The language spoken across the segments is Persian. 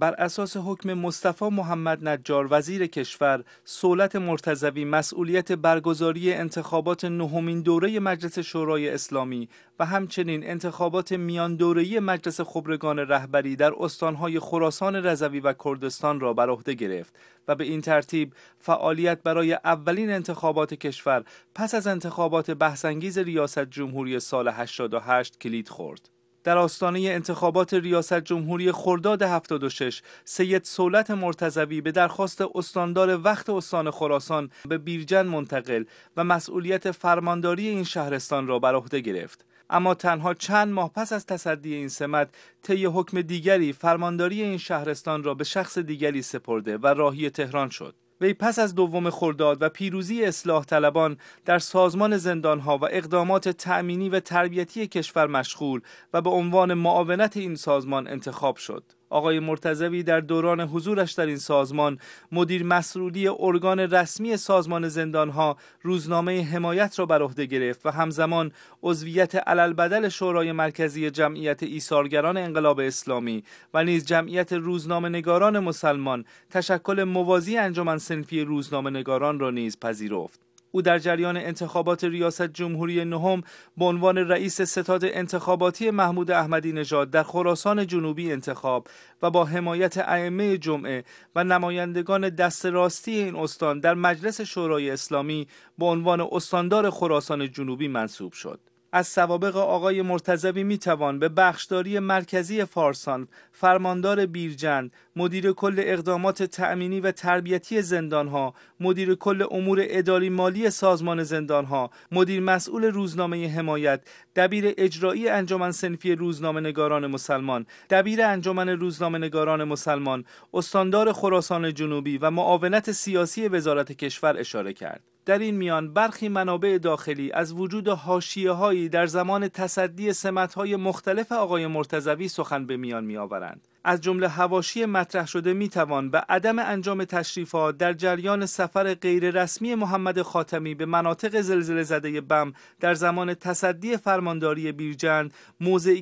بر اساس حکم مصطفی محمد نجار وزیر کشور سولت مرتزوی مسئولیت برگزاری انتخابات نهمین دوره مجلس شورای اسلامی و همچنین انتخابات میان دوره مجلس خبرگان رهبری در استانهای خراسان رضوی و کردستان را بر عهده گرفت و به این ترتیب فعالیت برای اولین انتخابات کشور پس از انتخابات بحثانگیز ریاست جمهوری سال 88 کلید خورد. در آستانه انتخابات ریاست جمهوری خرداد 76 سید سولت مرتزوی به درخواست استاندار وقت استان خراسان به بیرجن منتقل و مسئولیت فرمانداری این شهرستان را بر عهده گرفت اما تنها چند ماه پس از تصدی این سمت طی حکم دیگری فرمانداری این شهرستان را به شخص دیگری سپرده و راهی تهران شد وی پس از دوم خرداد و پیروزی اصلاح طلبان در سازمان زندانها و اقدامات تأمینی و تربیتی کشور مشغول و به عنوان معاونت این سازمان انتخاب شد. آقای مرتضوی در دوران حضورش در این سازمان مدیر مسرودی ارگان رسمی سازمان زندانها روزنامه حمایت را بر عهده گرفت و همزمان عضویت علل شورای مرکزی جمعیت ایثارگران انقلاب اسلامی و نیز جمعیت روزنامه نگاران مسلمان تشکل موازی انجمن سنفی روزنامه نگاران را نیز پذیرفت او در جریان انتخابات ریاست جمهوری نهم به عنوان رئیس ستاد انتخاباتی محمود احمدی نژاد در خراسان جنوبی انتخاب و با حمایت ائمه جمعه و نمایندگان دست راستی این استان در مجلس شورای اسلامی به عنوان استاندار خراسان جنوبی منصوب شد. از سوابق آقای مرتضوی میتوان به بخشداری مرکزی فارسان، فرماندار بیرجند، مدیر کل اقدامات تأمینی و تربیتی زندانها، مدیر کل امور اداری مالی سازمان زندانها، مدیر مسئول روزنامه حمایت، دبیر اجرایی انجمن سنفی روزنامه نگاران مسلمان، دبیر انجمن روزنامه نگاران مسلمان، استاندار خراسان جنوبی و معاونت سیاسی وزارت کشور اشاره کرد. در این میان برخی منابع داخلی از وجود هاشیه هایی در زمان تصدی سمت های مختلف آقای مرتزوی سخن به میان می آورند. از جمله هواشی مطرح شده می به عدم انجام تشریفات در جریان سفر غیررسمی محمد خاتمی به مناطق زلزله زده بم در زمان تصدی فرمانداری بیرجند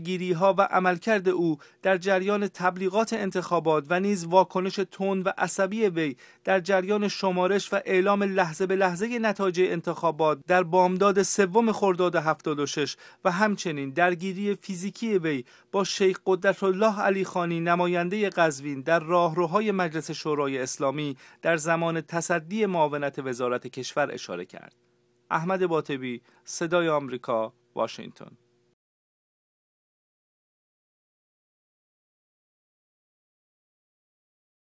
گیری ها و عملکرد او در جریان تبلیغات انتخابات و نیز واکنش تند و عصبی وی در جریان شمارش و اعلام لحظه به لحظه نتایج انتخابات در بامداد سوم خرداد 76 و همچنین درگیری فیزیکی وی با شیخ قدرت الله علی خانی نماینده قزوین در راهروهای مجلس شورای اسلامی در زمان تصدی معاونت وزارت کشور اشاره کرد. احمد باطبی، صدای آمریکا، واشنگتن